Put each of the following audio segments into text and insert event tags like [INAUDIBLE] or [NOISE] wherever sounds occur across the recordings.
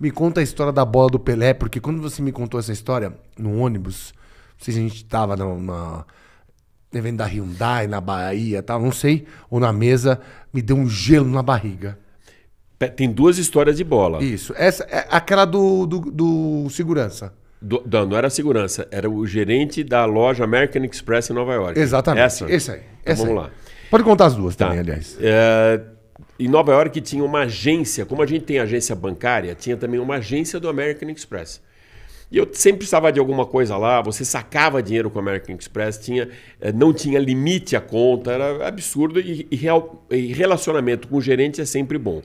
Me conta a história da bola do Pelé, porque quando você me contou essa história no ônibus, não sei se a gente tava na evento da Hyundai na Bahia, tal, não sei, ou na mesa, me deu um gelo na barriga. Tem duas histórias de bola. Isso. Essa é aquela do, do, do segurança. Do, não, não era segurança, era o gerente da loja American Express em Nova York. Exatamente. Essa. Esse aí. Então, essa vamos aí. lá. Pode contar as duas tá. também, aliás. É, em Nova York tinha uma agência, como a gente tem agência bancária, tinha também uma agência do American Express. E eu sempre precisava de alguma coisa lá, você sacava dinheiro com o American Express, tinha, eh, não tinha limite à conta, era absurdo e, e, real, e relacionamento com o gerente é sempre bom.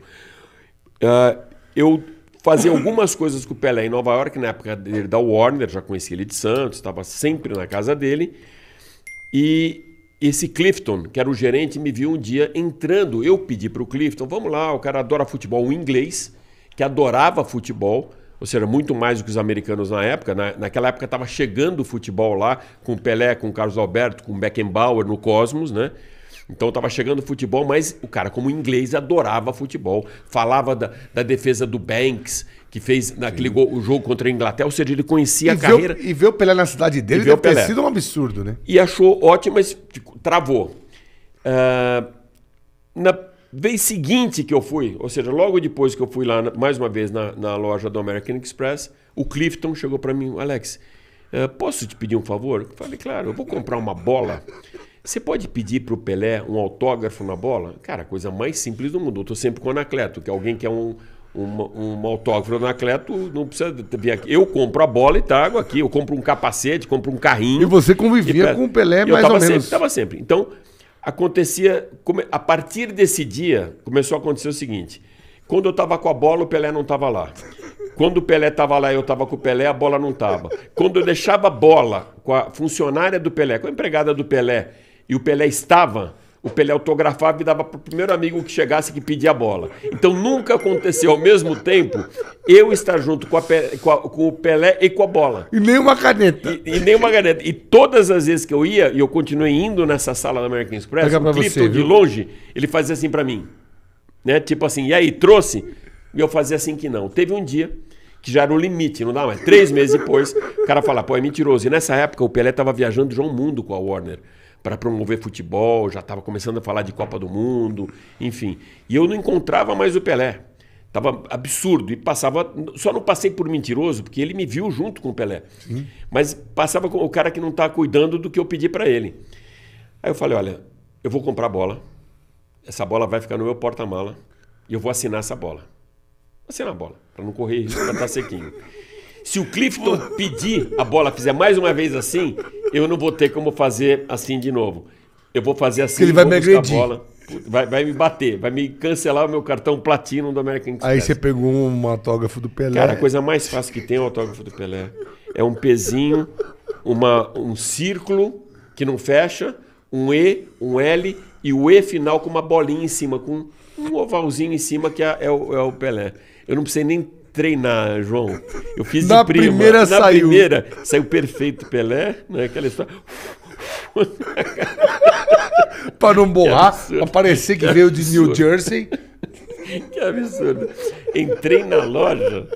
Uh, eu fazia algumas coisas com o Pelé em Nova York, na época dele da Warner, já conhecia ele de Santos, estava sempre na casa dele. E esse Clifton, que era o gerente, me viu um dia entrando. Eu pedi para o Clifton, vamos lá, o cara adora futebol, um inglês, que adorava futebol, ou seja, muito mais do que os americanos na época. Na, né? naquela época estava chegando o futebol lá, com Pelé, com Carlos Alberto, com Beckenbauer no Cosmos, né? Então estava chegando futebol, mas o cara, como inglês, adorava futebol. Falava da, da defesa do Banks, que fez naquele né, gol, o jogo contra a Inglaterra, ou seja, ele conhecia e a viu, carreira. E ver o Pelé na cidade dele deve ter sido um absurdo, né? E achou ótimo, mas tipo, travou. Uh, na vez seguinte que eu fui, ou seja, logo depois que eu fui lá, mais uma vez, na, na loja do American Express, o Clifton chegou para mim, Alex, uh, posso te pedir um favor? Eu falei, claro, eu vou comprar uma bola você pode pedir para o Pelé um autógrafo na bola? Cara, a coisa mais simples do mundo. Eu estou sempre com o Anacleto, que alguém quer um, um, um autógrafo do Anacleto, não precisa vir aqui. Eu compro a bola e trago aqui. Eu compro um capacete, compro um carrinho. E você convivia e, com o Pelé mais ou menos. Sempre, estava sempre. Então, acontecia... A partir desse dia, começou a acontecer o seguinte. Quando eu estava com a bola, o Pelé não estava lá. Quando o Pelé estava lá e eu estava com o Pelé, a bola não estava. Quando eu deixava a bola com a funcionária do Pelé, com a empregada do Pelé, e o Pelé estava, o Pelé autografava e dava para o primeiro amigo que chegasse que pedia a bola. Então nunca aconteceu ao mesmo tempo eu estar junto com, Pelé, com, a, com o Pelé e com a bola. E nem uma caneta. E, e nem uma caneta. E todas as vezes que eu ia, e eu continuei indo nessa sala da American Express, o Clifton, de longe, ele fazia assim para mim. Né? Tipo assim, e aí, trouxe? E eu fazia assim que não. Teve um dia que já era o limite, não dá mais. Três meses depois, o cara fala, pô, é mentiroso. E nessa época o Pelé estava viajando João Mundo com a Warner para promover futebol, já estava começando a falar de Copa do Mundo, enfim. E eu não encontrava mais o Pelé. Tava absurdo e passava, só não passei por mentiroso, porque ele me viu junto com o Pelé. Sim. Mas passava com o cara que não tá cuidando do que eu pedi para ele. Aí eu falei, olha, eu vou comprar a bola. Essa bola vai ficar no meu porta-mala e eu vou assinar essa bola. Assinar a bola, para não correr risco para estar sequinho. Se o Clifton [LAUGHS] pedir a bola, fizer mais uma vez assim, eu não vou ter como fazer assim de novo. Eu vou fazer assim, ele vai me agredir. bola. Vai, vai, me bater, vai me cancelar o meu cartão platino do American Express. Aí você pegou um autógrafo do Pelé. Cara, a coisa mais fácil que tem é o autógrafo do Pelé. É um pezinho, uma, um círculo que não fecha, um E, um L e o E final com uma bolinha em cima, com um ovalzinho em cima que é, é, o, é o Pelé. Eu não precisei nem treinar, João. Eu fiz na de prima. Primeira na saiu. primeira saiu perfeito Pelé, né? Aquela história. [LAUGHS] para não borrar, aparecer parecer que, que veio de New Jersey. [LAUGHS] Que absurdo. Entrei na loja,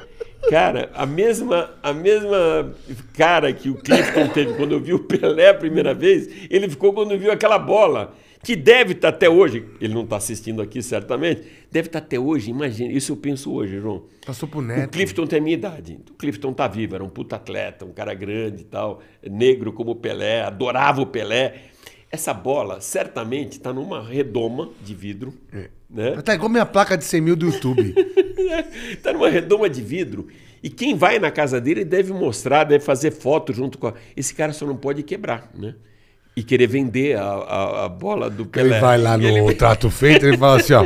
cara, a mesma, a mesma cara que o Clifton teve quando eu vi o Pelé a primeira vez, ele ficou quando viu aquela bola que deve estar tá até hoje, ele não está assistindo aqui certamente, deve estar tá até hoje, imagina, isso eu penso hoje, João. Passou por neto. O Clifton tem a minha idade. O Clifton tá vivo, era um puta atleta, um cara grande e tal, negro como o Pelé, adorava o Pelé. Essa bola certamente está numa redoma de vidro. É. Né? Tá igual minha placa de 100 mil do YouTube. Está [LAUGHS] numa redoma de vidro. E quem vai na casa dele deve mostrar, deve fazer foto junto com. A... Esse cara só não pode quebrar, né? e querer vender a, a, a bola do Pelé. Ele vai lá no ele... trato feito e fala assim, ó,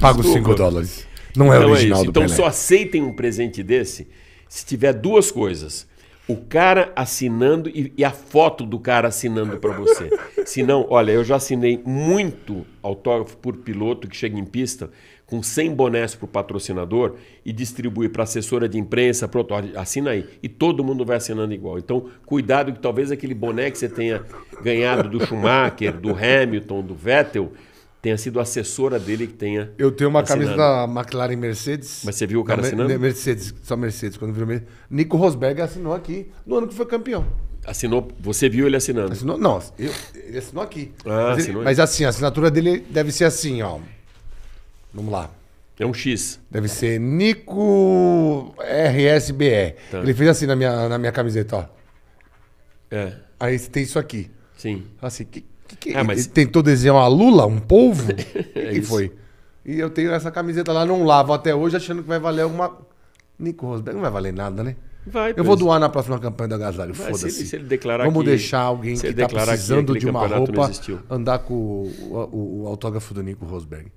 paga os 5 dólares. Não é, é original é do então, Pelé. Então só aceitem um presente desse se tiver duas coisas. O cara assinando e, e a foto do cara assinando para você. [LAUGHS] Se não, olha, eu já assinei muito autógrafo por piloto que chega em pista com 100 bonés para o patrocinador e distribui para assessora de imprensa, pronto, assina aí. E todo mundo vai assinando igual. Então, cuidado que talvez aquele boné que você tenha ganhado do Schumacher, do Hamilton, do Vettel, tenha sido assessora dele que tenha. Eu tenho uma assinado. camisa da McLaren Mercedes. Mas você viu o cara assinando? Né, Mercedes, só Mercedes. Quando viu Nico Rosberg assinou aqui no ano que foi campeão. Assinou, você viu ele assinando? Assinou, não, eu, ele assinou aqui. Ah, mas, ele, mas assim, a assinatura dele deve ser assim, ó. Vamos lá. É um X. Deve ser Nico RSBR. Tá. Ele fez assim na minha, na minha camiseta, ó. É. Aí tem isso aqui. Sim. Assim, que, que, que é, mas... Ele tentou desenhar uma lula, um polvo? [LAUGHS] é que foi? E eu tenho essa camiseta lá, não lavo até hoje, achando que vai valer alguma. Nico Rosberg não vai valer nada, né? Vai, eu vou doar na próxima campanha da agasalho, foda-se. Se, se ele declarar Vamos que, deixar alguém que está precisando que de uma roupa andar com o, o, o autógrafo do Nico Rosberg.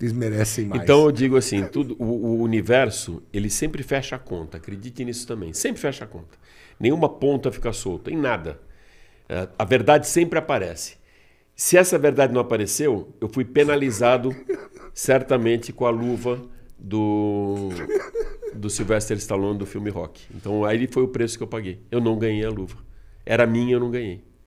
Eles merecem mais. Então eu digo assim, tudo, o, o, universo ele sempre fecha a conta. Acredite nisso também. Sempre fecha a conta. Nenhuma ponta fica solta em nada. É, a verdade sempre aparece. Se essa verdade não apareceu, eu fui penalizado certamente com a luva do do Sylvester Stallone do filme Rock. Então aí foi o preço que eu paguei. Eu não ganhei a luva. Era minha, eu não ganhei.